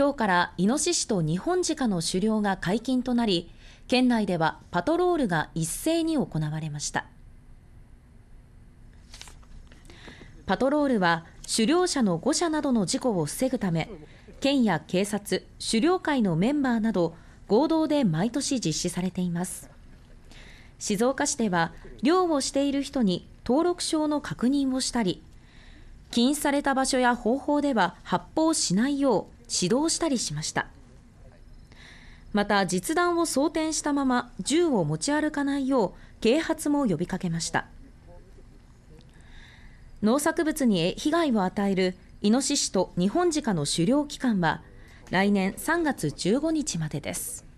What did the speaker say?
今日からイノシシとニホンジカの狩猟が解禁となり県内ではパトロールが一斉に行われましたパトロールは狩猟者の誤射などの事故を防ぐため県や警察狩猟会のメンバーなど合同で毎年実施されています静岡市では漁をしている人に登録証の確認をしたり禁止された場所や方法では発砲しないよう指導したりしましたまた実弾を装填したまま銃を持ち歩かないよう啓発も呼びかけました農作物に被害を与えるイノシシとニホンジカの狩猟期間は来年3月15日までです。